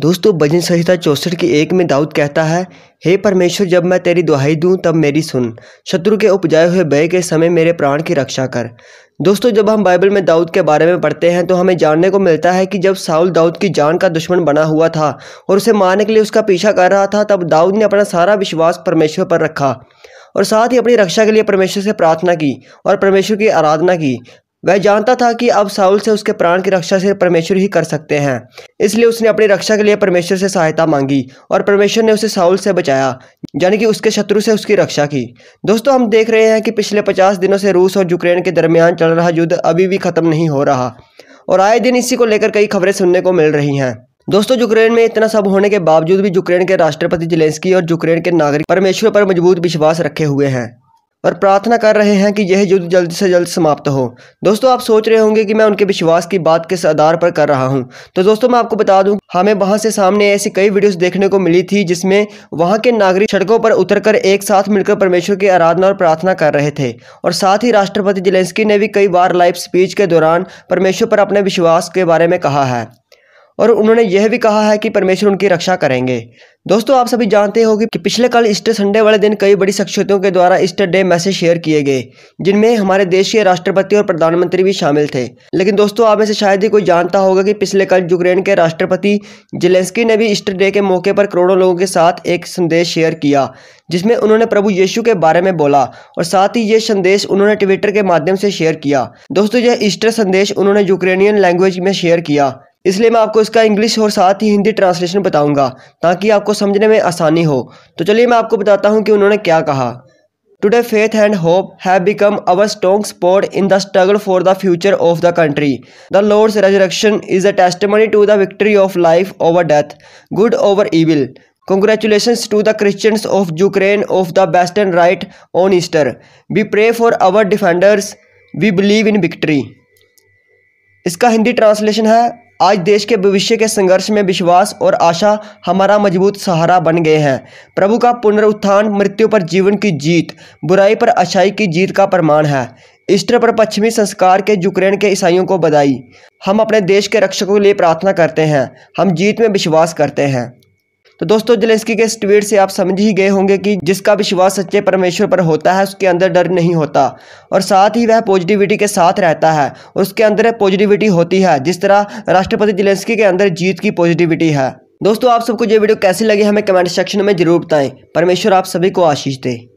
दोस्तों भजन संहिता चौसठ के एक में दाऊद कहता है हे परमेश्वर जब मैं तेरी दुहाई दूं तब मेरी सुन शत्रु के उपजाए हुए भय के समय मेरे प्राण की रक्षा कर दोस्तों जब हम बाइबल में दाऊद के बारे में पढ़ते हैं तो हमें जानने को मिलता है कि जब साउल दाऊद की जान का दुश्मन बना हुआ था और उसे मारने के लिए उसका पीछा कर रहा था तब दाऊद ने अपना सारा विश्वास परमेश्वर पर रखा और साथ ही अपनी रक्षा के लिए परमेश्वर से प्रार्थना की और परमेश्वर की आराधना की वह जानता था कि अब साउल से उसके प्राण की रक्षा से परमेश्वर ही कर सकते हैं इसलिए उसने अपनी रक्षा के लिए परमेश्वर से सहायता मांगी और परमेश्वर ने उसे साउल से बचाया यानी कि उसके शत्रु से उसकी रक्षा की दोस्तों हम देख रहे हैं कि पिछले पचास दिनों से रूस और यूक्रेन के दरमियान चल रहा युद्ध अभी भी ख़त्म नहीं हो रहा और आए दिन इसी को लेकर कई खबरें सुनने को मिल रही हैं दोस्तों यूक्रेन में इतना सब होने के बावजूद भी यूक्रेन के राष्ट्रपति जेलेंस्की और यूक्रेन के नागरिक परमेश्वर पर मजबूत विश्वास रखे हुए हैं और प्रार्थना कर रहे हैं कि यह युद्ध जल्द से जल्द समाप्त हो दोस्तों आप सोच रहे होंगे कि मैं उनके विश्वास की बात किस आधार पर कर रहा हूं तो दोस्तों मैं आपको बता दूं हमें वहां से सामने ऐसी कई वीडियोस देखने को मिली थी जिसमें वहां के नागरिक सड़कों पर उतरकर एक साथ मिलकर परमेश्वर की आराधना और प्रार्थना कर रहे थे और साथ ही राष्ट्रपति जिलेंसकी ने भी कई बार लाइव स्पीच के दौरान परमेश्वर पर अपने विश्वास के बारे में कहा है और उन्होंने यह भी कहा है कि परमेश्वर उनकी रक्षा करेंगे दोस्तों आप सभी जानते हो कि पिछले कल ईस्टर संडे वाले दिन कई बड़ी शख्सियतों के द्वारा ईस्टर डे मैसेज शेयर किए गए जिनमें हमारे देश के राष्ट्रपति और प्रधानमंत्री भी शामिल थे लेकिन दोस्तों आप में से शायद ही कोई जानता होगा कि पिछले कल यूक्रेन के राष्ट्रपति जेलेंस्की ने भी ईस्टर डे के मौके पर करोड़ों लोगों के साथ एक संदेश शेयर किया जिसमें उन्होंने प्रभु येशु के बारे में बोला और साथ ही ये संदेश उन्होंने ट्विटर के माध्यम से शेयर किया दोस्तों यह ईस्टर संदेश उन्होंने यूक्रेनियन लैंग्वेज में शेयर किया इसलिए मैं आपको इसका इंग्लिश और साथ ही हिंदी ट्रांसलेशन बताऊंगा ताकि आपको समझने में आसानी हो तो चलिए मैं आपको बताता हूँ कि उन्होंने क्या कहा today faith and hope have become our strong support in the struggle for the future of the country the lord's resurrection is a testimony to the victory of life over death good over evil Congratulations to the Christians of Ukraine of the Western rite on Easter we pray for our defenders we believe in victory इसका Hindi translation है आज देश के भविष्य के संघर्ष में विश्वास और आशा हमारा मजबूत सहारा बन गए हैं प्रभु का पुनरुत्थान मृत्यु पर जीवन की जीत बुराई पर अच्छाई की जीत का प्रमाण है ईस्टर पर पश्चिमी संस्कार के यूक्रेन के ईसाइयों को बधाई हम अपने देश के रक्षकों के लिए प्रार्थना करते हैं हम जीत में विश्वास करते हैं तो दोस्तों जलेस्की के इस ट्वीट से आप समझ ही गए होंगे कि जिसका विश्वास सच्चे परमेश्वर पर होता है उसके अंदर डर नहीं होता और साथ ही वह पॉजिटिविटी के साथ रहता है उसके अंदर पॉजिटिविटी होती है जिस तरह राष्ट्रपति जलेस्की के अंदर जीत की पॉजिटिविटी है दोस्तों आप सबको ये वीडियो कैसी लगी हमें कमेंट सेक्शन में जरूर बताएं परमेश्वर आप सभी को आशीष दें